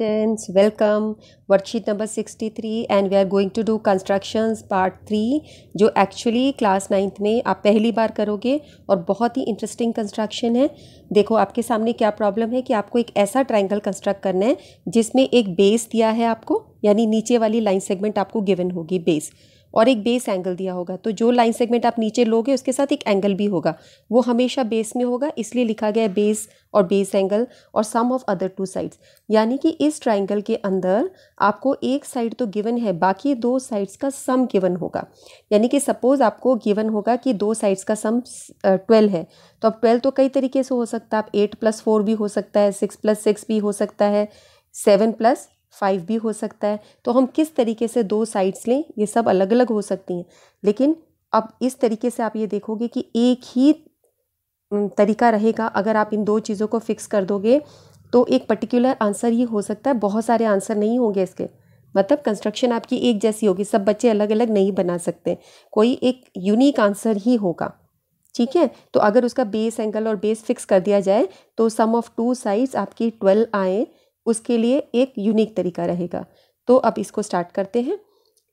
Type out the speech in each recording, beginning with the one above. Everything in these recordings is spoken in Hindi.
students welcome worksheet number 63 and we are going to do constructions part 3 jo actually class 9th mein aap pehli bar karoge aur bahut hi interesting construction hai dekho aapke samne kya problem hai ki aapko ek aisa triangle construct karna hai jisme ek base diya hai aapko yani niche wali line segment aapko given hogi base और एक बेस एंगल दिया होगा तो जो लाइन सेगमेंट आप नीचे लोगे उसके साथ एक एंगल भी होगा वो हमेशा बेस में होगा इसलिए लिखा गया है बेस और बेस एंगल और sum of other two sides यानी कि इस ट्राइंगल के अंदर आपको एक साइड तो गिवन है बाकी दो साइड्स का सम गिवन होगा यानी कि सपोज़ आपको गिवन होगा कि दो साइड्स का सम ट्वेल्व है तो अब ट्वेल्व तो कई तरीके से हो सकता है आप एट प्लस फोर भी हो सकता है सिक्स प्लस सिक्स भी हो सकता है सेवन प्लस फाइव भी हो सकता है तो हम किस तरीके से दो साइड्स लें ये सब अलग अलग हो सकती हैं लेकिन अब इस तरीके से आप ये देखोगे कि एक ही तरीका रहेगा अगर आप इन दो चीज़ों को फिक्स कर दोगे तो एक पर्टिकुलर आंसर ही हो सकता है बहुत सारे आंसर नहीं होंगे इसके मतलब कंस्ट्रक्शन आपकी एक जैसी होगी सब बच्चे अलग अलग नहीं बना सकते कोई एक यूनिक आंसर ही होगा ठीक है तो अगर उसका बेस एंगल और बेस फिक्स कर दिया जाए तो सम ऑफ टू साइड्स आपकी ट्वेल्व आए उसके लिए एक यूनिक तरीका रहेगा तो अब इसको स्टार्ट करते हैं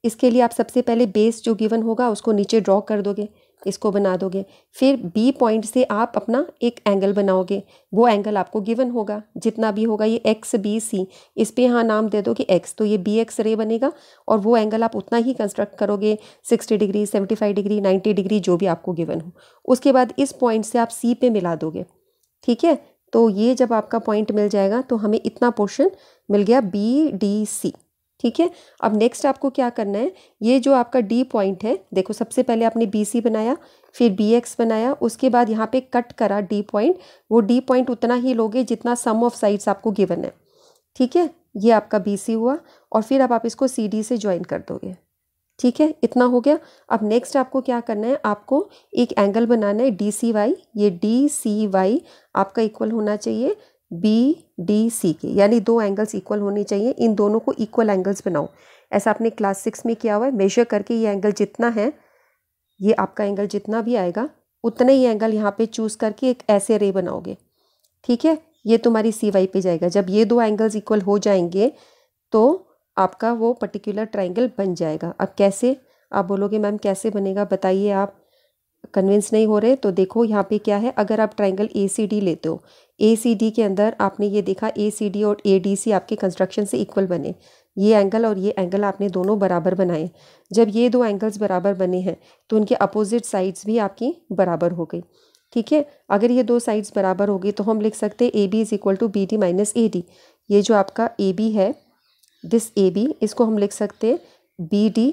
इसके लिए आप सबसे पहले बेस जो गिवन होगा उसको नीचे ड्रॉ कर दोगे इसको बना दोगे फिर बी पॉइंट से आप अपना एक एंगल बनाओगे वो एंगल आपको गिवन होगा जितना भी होगा ये एक्स बी सी इस पर यहाँ नाम दे दोगे एक्स तो ये बी एक्स रे बनेगा और वो एंगल आप उतना ही कंस्ट्रक्ट करोगे sixty degree seventy five degree ninety degree जो भी आपको गिवन हो उसके बाद इस पॉइंट से आप सी पे मिला दोगे ठीक है तो ये जब आपका पॉइंट मिल जाएगा तो हमें इतना पोर्शन मिल गया बी डी सी ठीक है अब नेक्स्ट आपको क्या करना है ये जो आपका डी पॉइंट है देखो सबसे पहले आपने बी सी बनाया फिर बी एक्स बनाया उसके बाद यहाँ पे कट करा डी पॉइंट वो डी पॉइंट उतना ही लोगे जितना सम ऑफ साइड्स आपको गिवन है ठीक है ये आपका बी सी हुआ और फिर अब आप इसको सी डी से ज्वाइन कर दोगे ठीक है इतना हो गया अब नेक्स्ट आपको क्या करना है आपको एक एंगल बनाना है डी सी वाई ये डी सी वाई आपका इक्वल होना चाहिए बी डी सी के यानी दो एंगल्स इक्वल होने चाहिए इन दोनों को इक्वल एंगल्स बनाओ ऐसा आपने क्लास सिक्स में किया हुआ है मेजर करके ये एंगल जितना है ये आपका एंगल जितना भी आएगा उतना ही एंगल यहाँ पे चूज़ करके एक ऐसे रे बनाओगे ठीक है ये तुम्हारी सी वाई पे जाएगा जब ये दो एंगल्स इक्वल हो जाएंगे तो आपका वो पर्टिकुलर ट्राइंगल बन जाएगा अब कैसे आप बोलोगे मैम कैसे बनेगा बताइए आप कन्विंस नहीं हो रहे तो देखो यहाँ पे क्या है अगर आप ट्राइंगल ए सी डी लेते हो ए सी डी के अंदर आपने ये देखा ए सी डी और ए डी सी आपके कंस्ट्रक्शन से इक्वल बने ये एंगल और ये एंगल आपने दोनों बराबर बनाए जब ये दो एंगल्स बराबर बने हैं तो उनके अपोजिट साइड्स भी आपकी बराबर हो गई ठीक है अगर ये दो साइड्स बराबर हो गई तो हम लिख सकते हैं A B is equal to B D minus A D ये जो आपका ए बी है दिस ए बी इसको हम लिख सकते हैं बी डी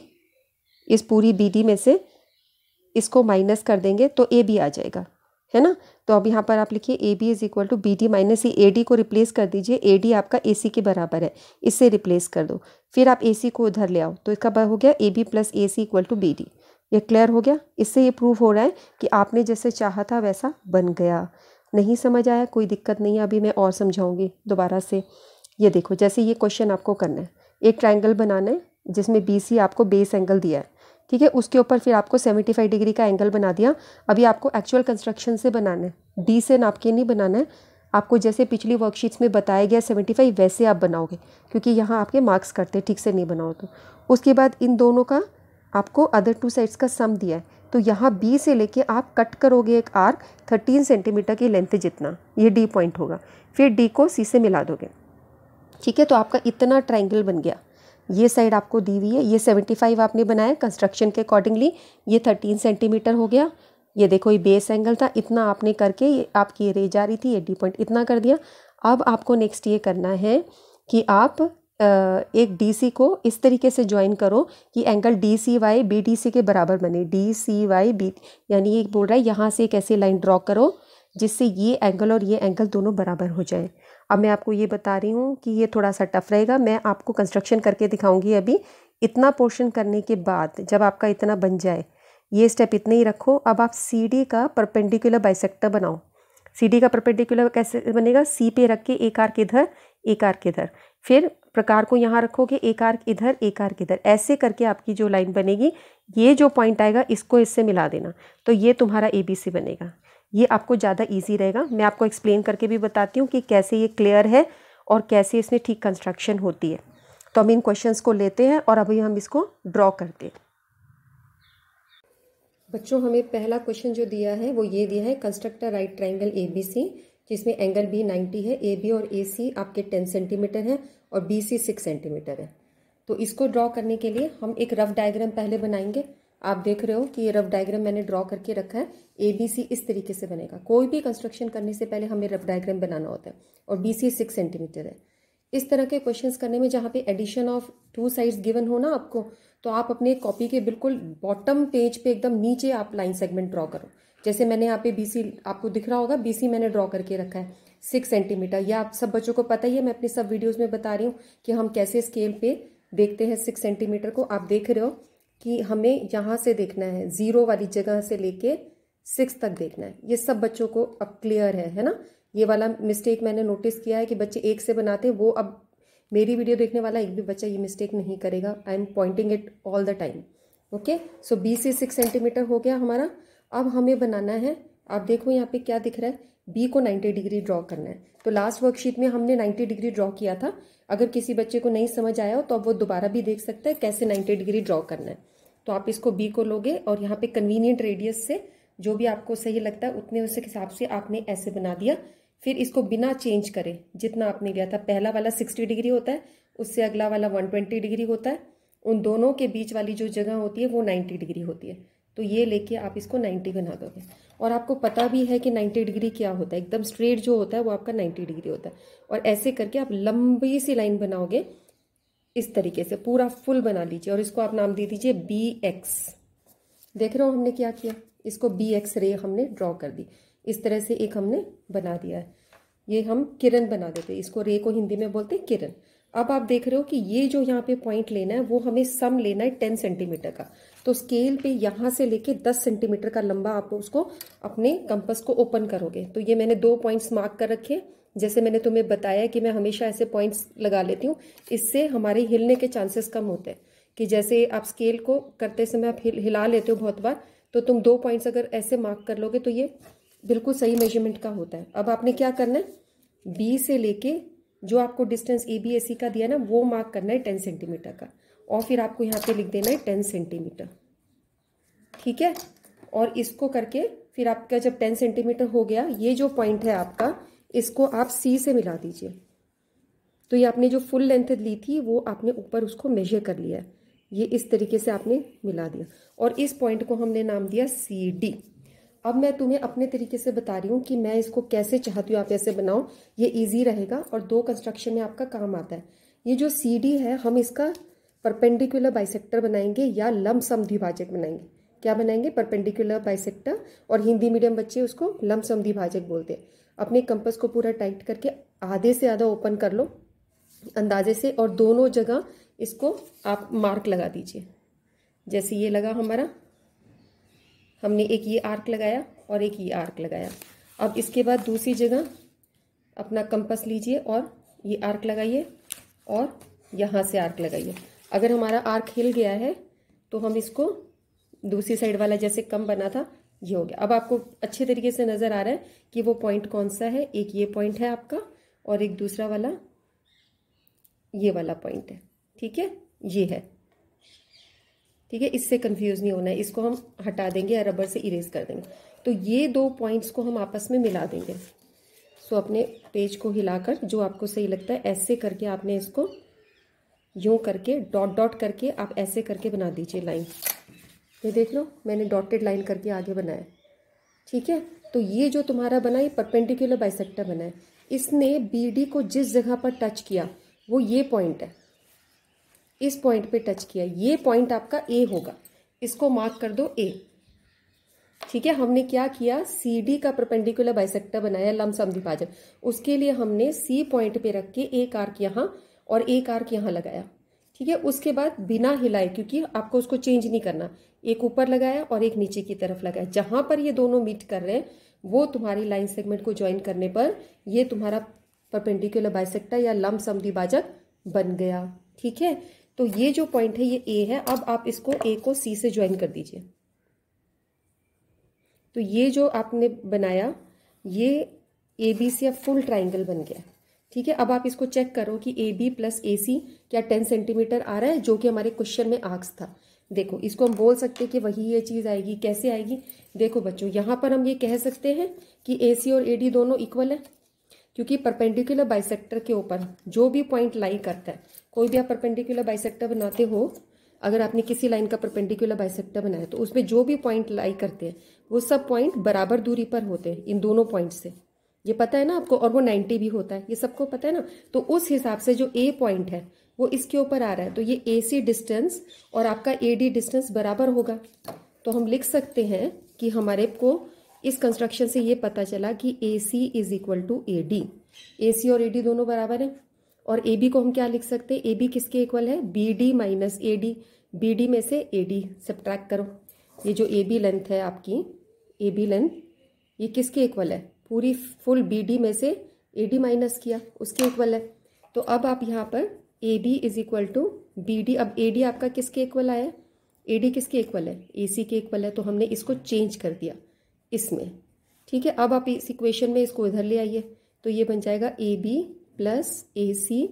इस पूरी बी डी में से इसको माइनस कर देंगे तो ए बी आ जाएगा है ना तो अब यहाँ पर आप लिखिए A B is equal to B D minus ये ए डी को रिप्लेस कर दीजिए ए डी आपका ए सी के बराबर है इससे रिप्लेस कर दो फिर आप ए सी को उधर ले आओ तो इसका बर हो गया A B plus A C equal to B D ये क्लियर हो गया इससे ये प्रूव हो रहा है कि आपने जैसे चाहा था वैसा बन गया नहीं समझ आया कोई दिक्कत नहीं है अभी मैं और समझाऊंगी दोबारा से ये देखो जैसे ये क्वेश्चन आपको करना है एक ट्राइंगल बनाना है जिसमें बी सी आपको बेस एंगल दिया है ठीक है उसके ऊपर फिर आपको सेवेंटी फाइव डिग्री का एंगल बना दिया अभी आपको एक्चुअल कंस्ट्रक्शन से बनाना है डी से नाप के नहीं बनाना है आपको जैसे पिछली वर्कशीट्स में बताया गया सेवेंटी फाइव वैसे आप बनाओगे क्योंकि यहाँ आपके मार्क्स करते ठीक से नहीं बनाओ तो उसके बाद इन दोनों का आपको अदर टू साइड्स का सम दिया है तो यहाँ बी से लेके आप कट करोगे एक आर्क थर्टीन सेंटीमीटर की लेंथ जितना ये डी पॉइंट होगा फिर डी को सी से मिला दोगे ठीक है तो आपका इतना ट्राइंगल बन गया ये साइड आपको दी हुई है ये सेवेंटी फाइव आपने बनाया कंस्ट्रक्शन के अकॉर्डिंगली ये थर्टीन सेंटीमीटर हो गया ये देखो ये बेस एंगल था इतना आपने करके ये आपकी रे जा रही थी ये डी पॉइंट इतना कर दिया अब आपको नेक्स्ट ये करना है कि आप एक डी को इस तरीके से ज्वाइन करो कि angle D C Y B D C के बराबर बने डी सी वाई बी यानी ये बोल रहा है यहाँ से एक ऐसी लाइन ड्रॉ करो जिससे ये एंगल और ये एंगल दोनों बराबर हो जाए अब मैं आपको ये बता रही हूँ कि ये थोड़ा सा टफ रहेगा मैं आपको कंस्ट्रक्शन करके दिखाऊंगी अभी इतना पोर्शन करने के बाद जब आपका इतना बन जाए ये स्टेप इतने ही रखो अब आप सी डी का परपेंडिकुलर बाइसेक्टर बनाओ सी डी का परपेंडिकुलर कैसे बनेगा सी पे रख के एक आर के इधर एक आर के इधर फिर प्रकार को यहाँ रखोगे एक आर इधर एक आर इधर ऐसे करके आपकी जो लाइन बनेगी ये जो पॉइंट आएगा इसको इससे मिला देना तो ये तुम्हारा ए बी सी बनेगा ये आपको ज़्यादा ईजी रहेगा मैं आपको एक्सप्लेन करके भी बताती हूँ कि कैसे ये क्लियर है और कैसे इसमें ठीक कंस्ट्रक्शन होती है तो हम इन क्वेश्चंस को लेते हैं और अभी हम इसको ड्रॉ करते हैं बच्चों हमें पहला क्वेश्चन जो दिया है वो ये दिया है constructor right triangle A B C जिसमें एंगल बी 90 है ए बी और ए सी आपके 10 सेंटीमीटर है और बी सी सिक्स सेंटीमीटर है तो इसको ड्रॉ करने के लिए हम एक रफ डायग्राम पहले बनाएंगे आप देख रहे हो कि ये रफ डायग्राम मैंने ड्रॉ करके रखा है ए बी सी इस तरीके से बनेगा कोई भी कंस्ट्रक्शन करने से पहले हमें रफ डायग्राम बनाना होता है और बी सी सिक्स सेंटीमीटर है इस तरह के क्वेश्चंस करने में जहाँ पे addition of two sides given हो ना आपको तो आप अपने कॉपी के बिल्कुल बॉटम पेज पे एकदम नीचे आप लाइन सेगमेंट ड्रॉ करो जैसे मैंने यहाँ पे बीसी आपको दिख रहा होगा बीसी मैंने ड्रॉ करके रखा है सिक्स सेंटीमीटर या आप सब बच्चों को पता ही है मैं अपनी सब वीडियोज़ में बता रही हूँ कि हम कैसे स्केल पे देखते हैं सिक्स सेंटीमीटर को आप देख रहे हो कि हमें यहाँ से देखना है ज़ीरो वाली जगह से लेके सिक्स तक देखना है ये सब बच्चों को अब क्लियर है है ना ये वाला मिस्टेक मैंने नोटिस किया है कि बच्चे एक से बनाते वो अब मेरी वीडियो देखने वाला एक भी बच्चा ये मिस्टेक नहीं करेगा I am pointing it all the time okay so B से सिक्स सेंटीमीटर हो गया हमारा अब हमें बनाना है आप देखो यहाँ पे क्या दिख रहा है बी को 90 डिग्री ड्रॉ करना है तो लास्ट वर्कशीट में हमने 90 डिग्री ड्रॉ किया था अगर किसी बच्चे को नहीं समझ आया हो तो अब वो दोबारा भी देख सकता है कैसे 90 डिग्री ड्रॉ करना है तो आप इसको बी को लोगे और यहाँ पे कन्वीनियंट रेडियस से जो भी आपको सही लगता है उतने उस हिसाब से आपने ऐसे बना दिया फिर इसको बिना चेंज करे जितना आपने लिया था पहला वाला सिक्सटी डिग्री होता है उससे अगला वाला वन डिग्री होता है उन दोनों के बीच वाली जो जगह होती है वो नाइन्टी डिग्री होती है तो ये लेके आप इसको 90 बना दोगे और आपको पता भी है कि 90 डिग्री क्या होता है एकदम स्ट्रेट जो होता है वो आपका 90 डिग्री होता है और ऐसे करके आप लंबी सी लाइन बनाओगे इस तरीके से पूरा फुल बना लीजिए और इसको आप नाम दे दीजिए बी एक्स देख रहे हो हमने क्या किया इसको बी एक्स रे हमने ड्रॉ कर दी इस तरह से एक हमने बना दिया है ये हम किरण बना देते हैं इसको रे को हिंदी में बोलते हैं किरण अब आप देख रहे हो कि ये जो यहाँ पे पॉइंट लेना है वो हमें सम लेना है टेन सेंटीमीटर का तो स्केल पे यहाँ से लेके 10 सेंटीमीटर का लंबा आप उसको अपने कंपस को ओपन करोगे तो ये मैंने दो पॉइंट्स मार्क कर रखे जैसे मैंने तुम्हें बताया कि मैं हमेशा ऐसे पॉइंट्स लगा लेती हूँ इससे हमारे हिलने के चांसेस कम होते हैं कि जैसे आप स्केल को करते समय आप हिल, हिला लेते हो बहुत बार तो तुम दो पॉइंट्स अगर ऐसे मार्क कर लोगे तो ये बिल्कुल सही मेजरमेंट का होता है अब आपने क्या करना है बी से लेके जो आपको distance A B S C का दिया ना वो मार्क करना है टेन सेंटीमीटर का और फिर आपको यहाँ पे लिख देना है टेन सेंटीमीटर ठीक है और इसको करके फिर आपका जब टेन सेंटीमीटर हो गया ये जो पॉइंट है आपका इसको आप सी से मिला दीजिए तो ये आपने जो फुल लेंथ ली थी वो आपने ऊपर उसको मेजर कर लिया है ये इस तरीके से आपने मिला दिया और इस पॉइंट को हमने नाम दिया सी डी अब मैं तुम्हें अपने तरीके से बता रही हूँ कि मैं इसको कैसे चाहती हूँ आप ऐसे बनाओ ये इजी रहेगा और दो कंस्ट्रक्शन में आपका काम आता है ये जो सी डी है हम इसका परपेंडिकुलर बाइसेक्टर बनाएंगे या लम सम द्विभाजक बनाएंगे क्या बनाएंगे परपेंडिकुलर बाइसेक्टर और हिंदी मीडियम बच्चे उसको लम सम द्विभाजक बोलते हैं अपने कंपस को पूरा टाइट करके आधे से आधा ओपन कर लो अंदाजे से और दोनों जगह इसको आप मार्क लगा दीजिए जैसे ये लगा हमारा हमने एक ये आर्क लगाया और एक ये आर्क लगाया अब इसके बाद दूसरी जगह अपना कंपस लीजिए और ये आर्क लगाइए और यहाँ से आर्क लगाइए अगर हमारा आर्क हिल गया है तो हम इसको दूसरी साइड वाला जैसे कम बना था ये हो गया अब आपको अच्छे तरीके से नज़र आ रहा है कि वो पॉइंट कौन सा है एक ये पॉइंट है आपका और एक दूसरा वाला ये वाला पॉइंट है ठीक है ये है ठीक है इससे कंफ्यूज नहीं होना है इसको हम हटा देंगे या रबर से इरेज कर देंगे तो ये दो पॉइंट्स को हम आपस में मिला देंगे सो अपने पेज को हिलाकर जो आपको सही लगता है ऐसे करके आपने इसको यूं करके डॉट डॉट करके आप ऐसे करके बना दीजिए लाइन ये देख लो मैंने डॉटेड लाइन करके आगे बनाया ठीक है तो ये जो तुम्हारा बना ये परपेंडिकुलर बाइसेक्टर बना है इसने बी को जिस जगह पर टच किया वो ये पॉइंट है इस पॉइंट पे टच किया ये पॉइंट आपका ए होगा इसको मार्क कर दो ए ठीक है हमने क्या किया सी डी का परपेंडिकुलर बाइसेक्टर बनाया लमसम विभाजन उसके लिए हमने सी पॉइंट पे रख के एक आर्क यहाँ और एक आर्क यहाँ लगाया ठीक है उसके बाद बिना हिलाए क्योंकि आपको उसको चेंज नहीं करना एक ऊपर लगाया और एक नीचे की तरफ लगाया जहाँ पर ये दोनों मीट कर रहे हैं वो तुम्हारी लाइन सेगमेंट को ज्वाइन करने पर ये तुम्हारा परपेंडिकुलर बाइसेक्टर या लम समी बाजक बन गया ठीक है तो ये जो पॉइंट है ये ए है अब आप इसको ए को सी से ज्वाइन कर दीजिए तो ये जो आपने बनाया ये ए बी सी या फुल ट्राइंगल बन गया ठीक है अब आप इसको चेक करो कि ए बी प्लस ए सी क्या टेन सेंटीमीटर आ रहा है जो कि हमारे क्वेश्चन में आर्क्स था देखो इसको हम बोल सकते हैं कि वही ये चीज़ आएगी कैसे आएगी देखो बच्चों यहाँ पर हम ये कह सकते हैं कि ए सी और ए डी दोनों इक्वल है क्योंकि परपेंडिकुलर बाइसेक्टर के ऊपर जो भी पॉइंट लाइन करता है कोई भी आप परपेंडिकुलर बाइसेक्टर बनाते हो अगर आपने किसी लाइन का परपेंडिकुलर बाइसेक्टर बनाया तो उसमें जो भी पॉइंट लाई करते हैं वो सब पॉइंट बराबर दूरी पर होते हैं इन दोनों पॉइंट से ये पता है ना आपको और वो नाइन्टी भी होता है ये सबको पता है ना तो उस हिसाब से जो ए पॉइंट है वो इसके ऊपर आ रहा है तो ये ए सी डिस्टेंस और आपका ए डी डिस्टेंस बराबर होगा तो हम लिख सकते हैं कि हमारे को इस कंस्ट्रक्शन से ये पता चला कि A C is equal to A D A C और ए डी दोनों बराबर हैं और ए बी को हम क्या लिख सकते हैं ए बी किसके इक्वल है B D minus A D B D में से ए डी सब्ट्रैक्ट करो ये जो ए बी लेंथ है आपकी ए बी लेंथ ये किसके इक्वल है पूरी फुल बी डी में से ए डी माइनस किया उसके इक्वल है तो अब आप यहाँ पर A D is equal to B D अब ए डी आपका किसके इक्वल आया ए डी किसके इक्वल है ए सी के इक्वल है तो हमने इसको चेंज कर दिया इसमें ठीक है अब आप इस इक्वेशन में इसको इधर ले आइए तो ये बन जाएगा A B plus A C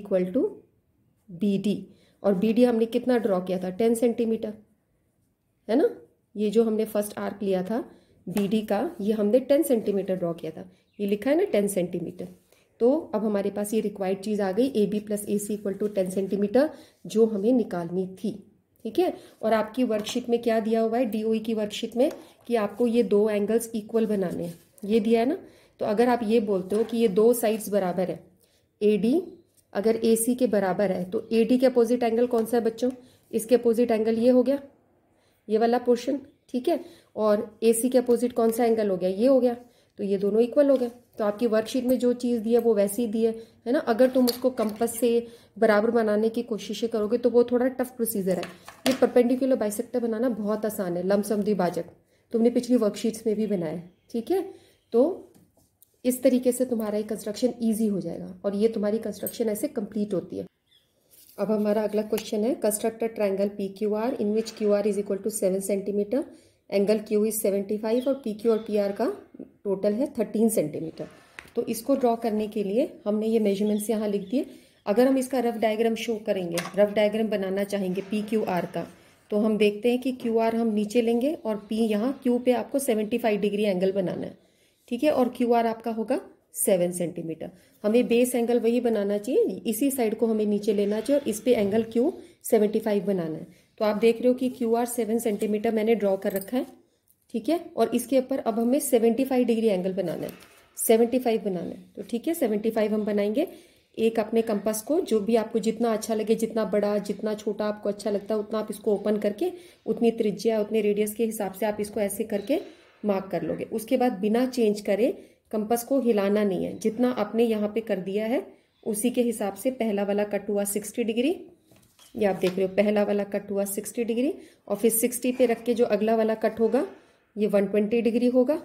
equal to B D और बी डी हमने कितना ड्रॉ किया था टेन सेंटीमीटर है ना ये जो हमने फर्स्ट आर्क लिया था बी डी का ये हमने टेन सेंटीमीटर ड्रॉ किया था ये लिखा है ना टेन सेंटीमीटर तो अब हमारे पास ये रिक्वायर्ड चीज़ आ गई A B plus A C equal to ten centimetre जो हमें निकालनी थी ठीक है और आपकी वर्कशीट में क्या दिया हुआ है डी e की वर्कशीट में कि आपको ये दो एंगल्स इक्वल बनाने हैं ये दिया है ना तो अगर आप ये बोलते हो कि ये दो साइड्स बराबर है ए डी अगर ए सी के बराबर है तो ए डी के अपोजिट एंगल कौन सा है बच्चों इसके अपोजिट एंगल ये हो गया ये वाला पोर्शन ठीक है और ए सी के अपोजिट कौन सा एंगल हो गया ये हो गया तो ये दोनों इक्वल हो गए तो आपकी वर्कशीट में जो चीज़ दी है वो वैसे ही दी है है ना अगर तुम उसको कंपस से बराबर बनाने की कोशिशें करोगे तो वो थोड़ा टफ प्रोसीजर है ये परपेंडिकुलर बाइसेक्टर बनाना बहुत आसान है लमसम द्विभाजक तुमने पिछली वर्कशीट्स में भी बनाया ठीक है तो इस तरीके से तुम्हारा ये कंस्ट्रक्शन ईजी हो जाएगा और ये तुम्हारी कंस्ट्रक्शन ऐसे कंप्लीट होती है अब हमारा अगला क्वेश्चन है construct a triangle P Q R in which Q R is equal to seven centimetre angle Q is seventy five और पी क्यू और पी आर का टोटल है थर्टीन सेंटीमीटर तो इसको ड्रॉ करने के लिए हमने ये मेजरमेंट्स यहाँ लिख दिए अगर हम इसका रफ डायग्राम शो करेंगे रफ डायग्राम बनाना चाहेंगे पी क्यू आर का तो हम देखते हैं कि क्यू आर हम नीचे लेंगे और पी यहाँ क्यू पे आपको सेवेंटी फाइव डिग्री एंगल बनाना है ठीक है और क्यू आर आपका होगा सेवन सेंटीमीटर हमें बेस एंगल वही बनाना चाहिए इसी साइड को हमें नीचे लेना चाहिए और इस पर एंगल क्यू सेवेंटी फाइव बनाना है तो आप देख रहे हो कि क्यू आर सेवन सेंटीमीटर मैंने ड्रॉ कर रखा है ठीक है और इसके ऊपर अब हमें सेवेंटी फाइव डिग्री एंगल बनाना है सेवेंटी फाइव बनाना है तो ठीक है सेवेंटी फाइव हम बनाएंगे एक अपने कंपास को जो भी आपको जितना अच्छा लगे जितना बड़ा जितना छोटा आपको अच्छा लगता है उतना आप इसको ओपन करके उतनी त्रिज्या उतने रेडियस के हिसाब से आप इसको ऐसे करके मार्क कर लोगे उसके बाद बिना चेंज करे कंपास को हिलाना नहीं है जितना आपने यहाँ पे कर दिया है उसी के हिसाब से पहला वाला कट हुआ सिक्सटी डिग्री ये आप देख रहे हो पहला वाला कट हुआ सिक्सटी डिग्री और फिर सिक्सटी पे रख के जो अगला वाला कट होगा ये वन ट्वेंटी डिग्री होगा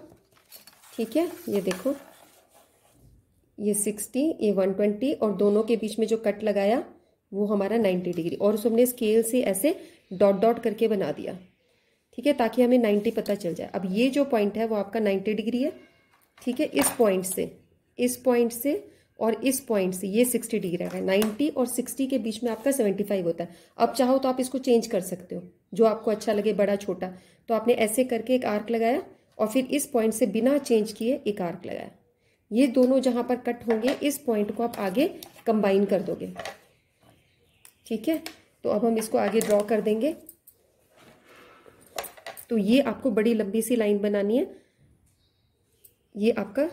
ठीक है ये देखो ये सिक्सटी ये वन ट्वेंटी और दोनों के बीच में जो कट लगाया वो हमारा नाइन्टी डिग्री और उसको हमने स्केल से ऐसे डॉट डॉट करके बना दिया ठीक है ताकि हमें नाइन्टी पता चल जाए अब ये जो पॉइंट है वो आपका नाइन्टी डिग्री है ठीक है इस पॉइंट से इस पॉइंट से और इस पॉइंट से ये सिक्सटी डिग्री है नाइन्टी और सिक्सटी के बीच में आपका सेवेंटी फाइव होता है अब चाहो तो आप इसको चेंज कर सकते हो जो आपको अच्छा लगे बड़ा छोटा तो आपने ऐसे करके एक आर्क लगाया और फिर इस पॉइंट से बिना चेंज किए एक आर्क लगाया ये दोनों जहाँ पर कट होंगे इस पॉइंट को आप आगे कंबाइन कर दोगे ठीक है तो अब हम इसको आगे ड्रॉ कर देंगे तो ये आपको बड़ी लंबी सी लाइन बनानी है ये आपका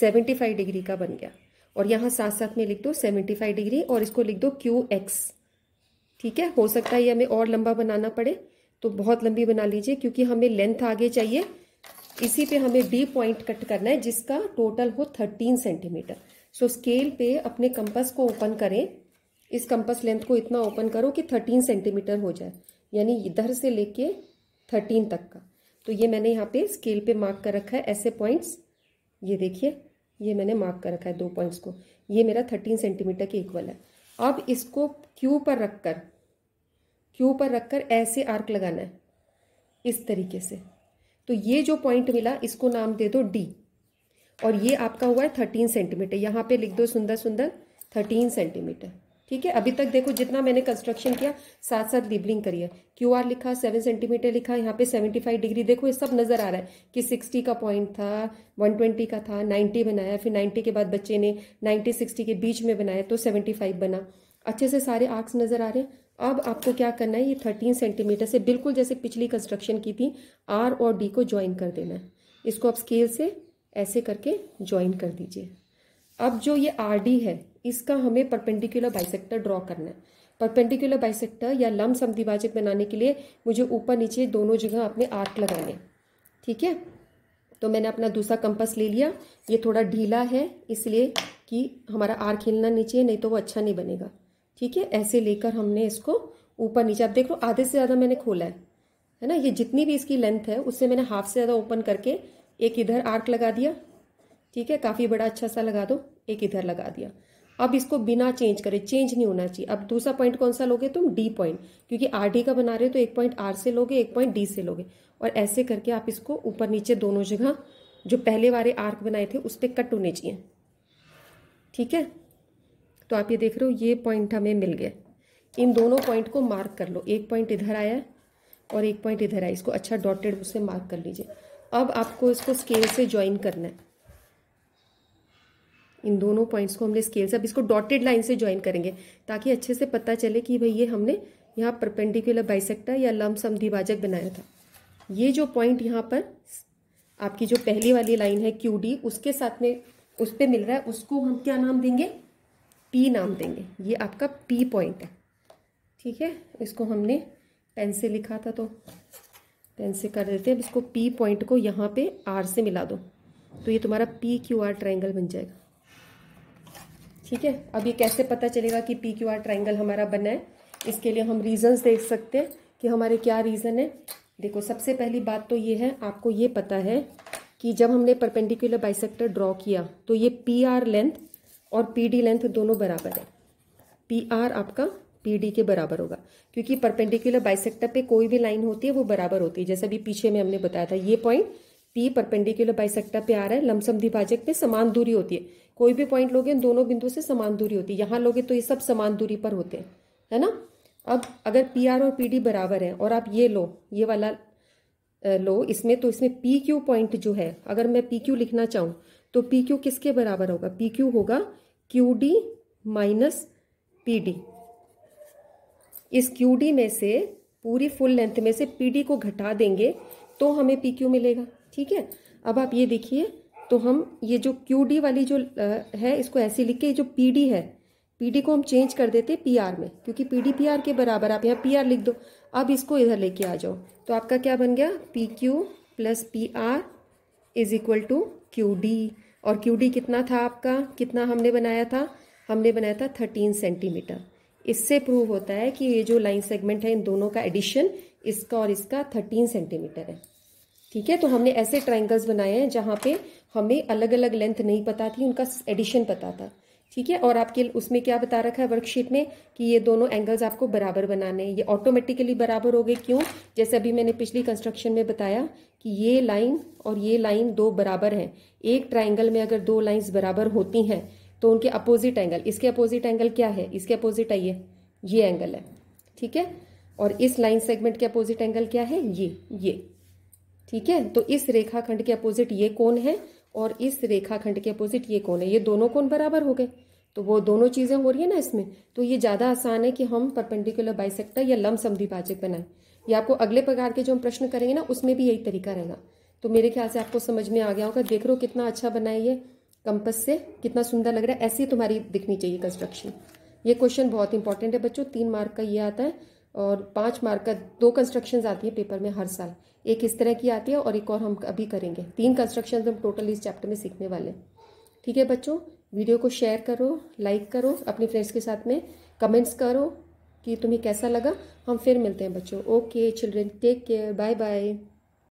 सेवेंटी फाइव डिग्री का बन गया और यहाँ साथ साथ में लिख दो सेवेंटी फाइव डिग्री और इसको लिख दो क्यू एक्स ठीक है हो सकता है ये हमें और लंबा बनाना पड़े तो बहुत लंबी बना लीजिए क्योंकि हमें लेंथ आगे चाहिए इसी पे हमें डी पॉइंट कट करना है जिसका टोटल हो थर्टीन सेंटीमीटर सो स्केल पे अपने कंपस को ओपन करें इस कंपस लेंथ को इतना ओपन करो कि थर्टीन सेंटीमीटर हो जाए यानी इधर से लेके थर्टीन तक का तो ये मैंने यहाँ पे स्केल पे मार्क कर रखा है ऐसे पॉइंट्स ये देखिए ये मैंने मार्क कर रखा है दो पॉइंट्स को ये मेरा थर्टीन सेंटीमीटर के इक्वल है अब इसको क्यू पर रखकर क्यू पर रखकर ऐसे आर्क लगाना है इस तरीके से तो ये जो पॉइंट मिला इसको नाम दे दो डी और ये आपका हुआ है थर्टीन सेंटीमीटर यहाँ पे लिख दो सुंदर सुंदर थर्टीन सेंटीमीटर ठीक है अभी तक देखो जितना मैंने कंस्ट्रक्शन किया साथ साथ लिबलिंग करी है क्यू आर लिखा सेवन सेंटीमीटर लिखा यहाँ पे सेवेंटी फाइव डिग्री देखो ये सब नज़र आ रहा है कि सिक्सटी का पॉइंट था वन ट्वेंटी का था नाइन्टी बनाया फिर नाइन्टी के बाद बच्चे ने नाइन्टी सिक्सटी के बीच में बनाया तो सेवेंटी फाइव बना अच्छे से सारे आर्क्स नज़र आ रहे हैं अब आपको क्या करना है ये थर्टीन सेंटीमीटर से बिल्कुल जैसे पिछली कंस्ट्रक्शन की थी आर और डी को ज्वाइन कर देना है इसको आप स्केल से ऐसे करके ज्वाइन कर दीजिए अब जो ये आर डी है इसका हमें परपेंडिकुलर बाइसेक्टर ड्रॉ करना है परपेंडिकुलर बाइसेक्टर या लम समिभाजक बनाने के लिए मुझे ऊपर नीचे दोनों जगह अपने आर्क लगाने ठीक है तो मैंने अपना दूसरा कंपस ले लिया ये थोड़ा ढीला है इसलिए कि हमारा आर्क हिलना नीचे नहीं तो वो अच्छा नहीं बनेगा ठीक है ऐसे लेकर हमने इसको ऊपर नीचे आप देख लो आधे से ज़्यादा मैंने खोला है है ना ये जितनी भी इसकी लेंथ है उससे मैंने हाफ से ज़्यादा ओपन करके एक इधर आर्क लगा दिया ठीक है काफ़ी बड़ा अच्छा सा लगा दो एक इधर लगा दिया अब इसको बिना चेंज करे चेंज नहीं होना चाहिए अब दूसरा पॉइंट कौन सा लोगे तुम डी पॉइंट क्योंकि आर डी का बना रहे हो तो एक पॉइंट आर से लोगे एक पॉइंट डी से लोगे और ऐसे करके आप इसको ऊपर नीचे दोनों जगह जो पहले वाले आर्क बनाए थे उस पर कट होने चाहिए ठीक है तो आप ये देख रहे हो ये पॉइंट हमें मिल गया इन दोनों पॉइंट को मार्क कर लो एक पॉइंट इधर आया और एक पॉइंट इधर आया इसको अच्छा डॉटेड उससे मार्क कर लीजिए अब आपको इसको स्केल से ज्वाइन करना है इन दोनों पॉइंट्स को हमने स्केल से अब इसको डॉटेड लाइन से ज्वाइन करेंगे ताकि अच्छे से पता चले कि भाई ये हमने यहाँ परपेंडिकुलर बाइसेक्टर या लम सम बनाया था ये जो पॉइंट यहाँ पर आपकी जो पहली वाली लाइन है क्यू डी उसके साथ में उस पर मिल रहा है उसको हम क्या नाम देंगे पी नाम देंगे ये आपका पी पॉइंट है ठीक है इसको हमने पेन से लिखा था तो पेन से कर देते हैं अब इसको पी पॉइंट को यहाँ पे आर से मिला दो तो ये तुम्हारा पी क्यू आर ट्राइंगल बन जाएगा ठीक है अब ये कैसे पता चलेगा कि पी क्यू आर ट्राइंगल हमारा बना है इसके लिए हम रीजंस देख सकते हैं कि हमारे क्या रीज़न है देखो सबसे पहली बात तो ये है आपको ये पता है कि जब हमने परपेंडिकुलर बाइसेक्टर ड्रॉ किया तो ये पी आर लेंथ और पी डी लेंथ दोनों बराबर है पी आर आपका पी डी के बराबर होगा क्योंकि परपेंडिकुलर बाइसेक्टर पे कोई भी लाइन होती है वो बराबर होती है जैसे अभी पीछे में हमने बताया था ये पॉइंट पी परपेंडिकुलर बाइसेक्टर पे आ रहा है लमसम विभाजक पे समान दूरी होती है कोई भी पॉइंट लोगे इन दोनों बिंदुओं से समान दूरी होती है यहाँ लोगे तो ये सब समान दूरी पर होते हैं है ना अब अगर पी आर और पी डी बराबर है और आप ये लो ये वाला लो इसमें तो इसमें पी क्यू पॉइंट जो है अगर मैं पी क्यू लिखना चाहूँ तो पी क्यू किसके बराबर होगा पी क्यू होगा Q D minus P D इस क्यू डी में से पूरी फुल लेंथ में से पी डी को घटा देंगे तो हमें पी क्यू मिलेगा ठीक है अब आप ये देखिए तो हम ये जो क्यू डी वाली जो है इसको ऐसे लिख के जो पी डी है पी डी को हम चेंज कर देते पी आर में क्योंकि पी डी पी आर के बराबर आप यहाँ पी आर लिख दो अब इसको इधर लेके आ जाओ तो आपका क्या बन गया P Q plus P R is equal to Q D और क्यू डी कितना था आपका कितना हमने बनाया था हमने बनाया था थर्टीन सेंटीमीटर इससे प्रूव होता है कि ये जो लाइन सेगमेंट है इन दोनों का एडिशन इसका और इसका थर्टीन सेंटीमीटर है ठीक है तो हमने ऐसे ट्राइंगल्स बनाए हैं जहाँ पे हमें अलग अलग लेंथ नहीं पता थी उनका एडिशन पता था ठीक है और आपके उसमें क्या बता रखा है वर्कशीट में कि ये दोनों एंगल्स आपको बराबर बनाने हैं ये ऑटोमेटिकली बराबर हो गए क्यों जैसे अभी मैंने पिछली कंस्ट्रक्शन में बताया कि ये लाइन और ये लाइन दो बराबर हैं एक ट्राइंगल में अगर दो लाइन्स बराबर होती हैं तो उनके अपोजिट एंगल इसके अपोजिट एंगल क्या है इसके अपोजिट आइए ये एंगल है ठीक है और इस लाइन सेगमेंट के अपोजिट एंगल क्या है ये ये ठीक है तो इस रेखाखंड के अपोजिट ये कौन है और इस रेखाखंड के अपोजिट ये कौन है ये दोनों कौन बराबर हो गए तो वो दोनों चीज़ें हो रही है ना इसमें तो ये ज़्यादा आसान है कि हम परपेंडिकुलर बाइसेक्टर या लम समिभाजक बनाएं या आपको अगले प्रकार के जो हम प्रश्न करेंगे ना उसमें भी यही तरीका रहेगा तो मेरे ख्याल से आपको समझ में आ गया होगा देख लो कितना अच्छा बनाए ये कंपस से कितना सुंदर लग रहा है ऐसी तुम्हारी दिखनी चाहिए कंस्ट्रक्शन ये क्वेश्चन बहुत इंपॉर्टेंट है बच्चों तीन मार्क का ये आता है और पाँच मार्क का दो कंस्ट्रक्शन आती है पेपर में हर साल एक इस तरह की आती है और एक और हम अभी करेंगे तीन कंस्ट्रक्शन हम टोटल इस चैप्टर में सीखने वाले हैं ठीक है बच्चों वीडियो को शेयर करो लाइक करो अपने फ्रेंड्स के साथ में कमेंट्स करो कि तुम्हें कैसा लगा हम फिर मिलते हैं बच्चों okay children take care bye bye